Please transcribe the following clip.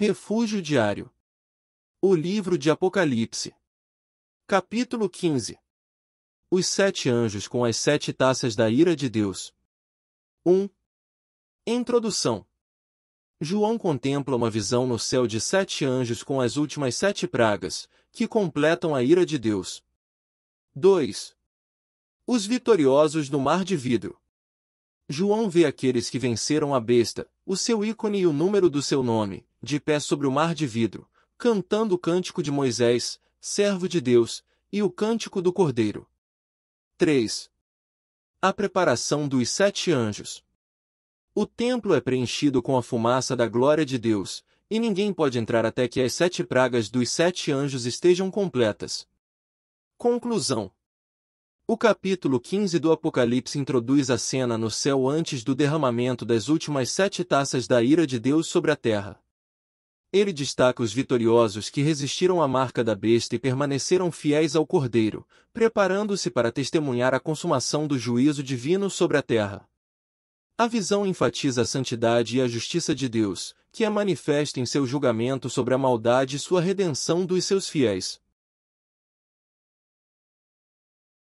Refúgio diário. O livro de Apocalipse. Capítulo 15. Os sete anjos com as sete taças da ira de Deus. 1. Introdução. João contempla uma visão no céu de sete anjos com as últimas sete pragas, que completam a ira de Deus. 2. Os vitoriosos no mar de vidro. João vê aqueles que venceram a besta, o seu ícone e o número do seu nome, de pé sobre o mar de vidro, cantando o cântico de Moisés, servo de Deus, e o cântico do Cordeiro. 3. A preparação dos sete anjos. O templo é preenchido com a fumaça da glória de Deus, e ninguém pode entrar até que as sete pragas dos sete anjos estejam completas. Conclusão O capítulo 15 do Apocalipse introduz a cena no céu antes do derramamento das últimas sete taças da ira de Deus sobre a terra. Ele destaca os vitoriosos que resistiram à marca da besta e permaneceram fiéis ao Cordeiro, preparando-se para testemunhar a consumação do juízo divino sobre a terra. A visão enfatiza a santidade e a justiça de Deus, que é manifesta em seu julgamento sobre a maldade e sua redenção dos seus fiéis.